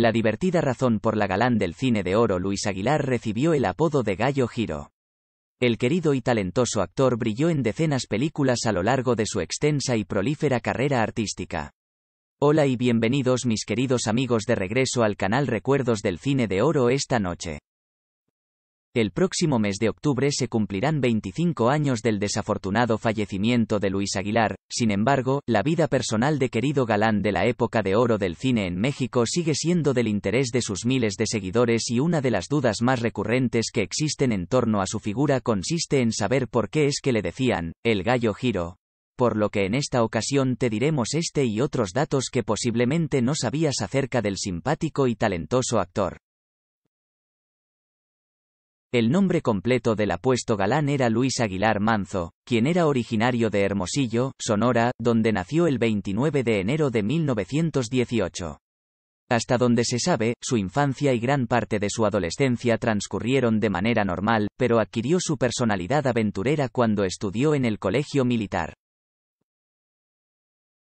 La divertida razón por la galán del cine de oro Luis Aguilar recibió el apodo de Gallo Giro. El querido y talentoso actor brilló en decenas películas a lo largo de su extensa y prolífera carrera artística. Hola y bienvenidos mis queridos amigos de regreso al canal Recuerdos del Cine de Oro esta noche. El próximo mes de octubre se cumplirán 25 años del desafortunado fallecimiento de Luis Aguilar, sin embargo, la vida personal de querido galán de la época de oro del cine en México sigue siendo del interés de sus miles de seguidores y una de las dudas más recurrentes que existen en torno a su figura consiste en saber por qué es que le decían, el gallo giro. Por lo que en esta ocasión te diremos este y otros datos que posiblemente no sabías acerca del simpático y talentoso actor. El nombre completo del apuesto galán era Luis Aguilar Manzo, quien era originario de Hermosillo, Sonora, donde nació el 29 de enero de 1918. Hasta donde se sabe, su infancia y gran parte de su adolescencia transcurrieron de manera normal, pero adquirió su personalidad aventurera cuando estudió en el colegio militar.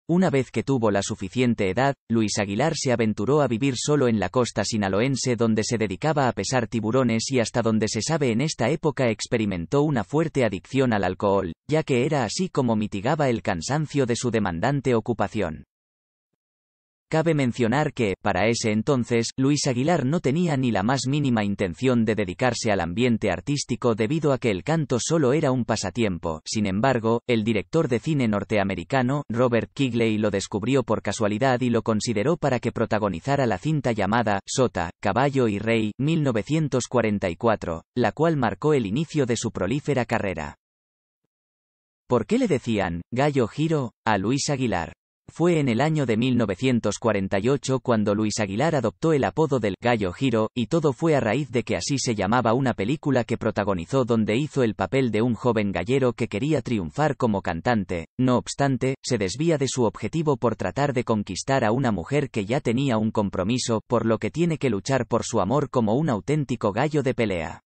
Una vez que tuvo la suficiente edad, Luis Aguilar se aventuró a vivir solo en la costa sinaloense donde se dedicaba a pesar tiburones y hasta donde se sabe en esta época experimentó una fuerte adicción al alcohol, ya que era así como mitigaba el cansancio de su demandante ocupación. Cabe mencionar que, para ese entonces, Luis Aguilar no tenía ni la más mínima intención de dedicarse al ambiente artístico debido a que el canto solo era un pasatiempo. Sin embargo, el director de cine norteamericano, Robert Kigley, lo descubrió por casualidad y lo consideró para que protagonizara la cinta llamada Sota, Caballo y Rey, 1944, la cual marcó el inicio de su prolífera carrera. ¿Por qué le decían, Gallo Giro, a Luis Aguilar? Fue en el año de 1948 cuando Luis Aguilar adoptó el apodo del Gallo Giro, y todo fue a raíz de que así se llamaba una película que protagonizó donde hizo el papel de un joven gallero que quería triunfar como cantante, no obstante, se desvía de su objetivo por tratar de conquistar a una mujer que ya tenía un compromiso, por lo que tiene que luchar por su amor como un auténtico gallo de pelea.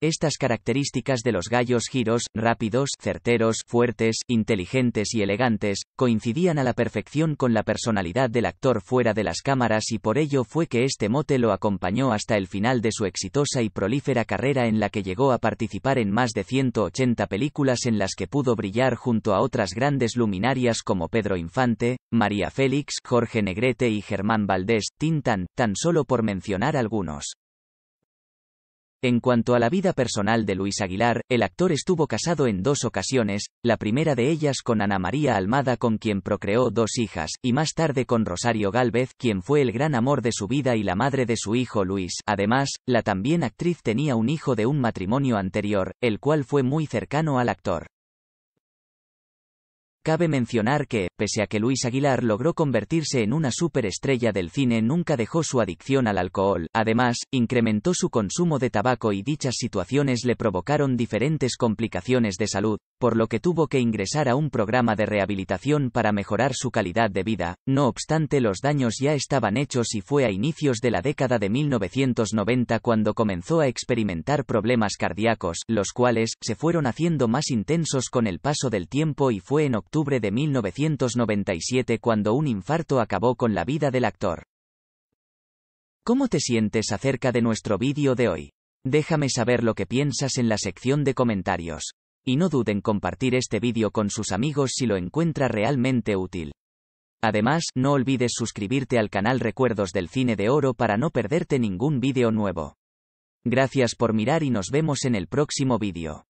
Estas características de los gallos giros, rápidos, certeros, fuertes, inteligentes y elegantes, coincidían a la perfección con la personalidad del actor fuera de las cámaras y por ello fue que este mote lo acompañó hasta el final de su exitosa y prolífera carrera en la que llegó a participar en más de 180 películas en las que pudo brillar junto a otras grandes luminarias como Pedro Infante, María Félix, Jorge Negrete y Germán Valdés, Tintan, tan solo por mencionar algunos. En cuanto a la vida personal de Luis Aguilar, el actor estuvo casado en dos ocasiones, la primera de ellas con Ana María Almada con quien procreó dos hijas, y más tarde con Rosario Gálvez, quien fue el gran amor de su vida y la madre de su hijo Luis. Además, la también actriz tenía un hijo de un matrimonio anterior, el cual fue muy cercano al actor. Cabe mencionar que, pese a que Luis Aguilar logró convertirse en una superestrella del cine, nunca dejó su adicción al alcohol. Además, incrementó su consumo de tabaco y dichas situaciones le provocaron diferentes complicaciones de salud, por lo que tuvo que ingresar a un programa de rehabilitación para mejorar su calidad de vida. No obstante, los daños ya estaban hechos y fue a inicios de la década de 1990 cuando comenzó a experimentar problemas cardíacos, los cuales se fueron haciendo más intensos con el paso del tiempo y fue en octubre de 1997 cuando un infarto acabó con la vida del actor. ¿Cómo te sientes acerca de nuestro vídeo de hoy? Déjame saber lo que piensas en la sección de comentarios. Y no duden compartir este vídeo con sus amigos si lo encuentra realmente útil. Además, no olvides suscribirte al canal Recuerdos del Cine de Oro para no perderte ningún vídeo nuevo. Gracias por mirar y nos vemos en el próximo vídeo.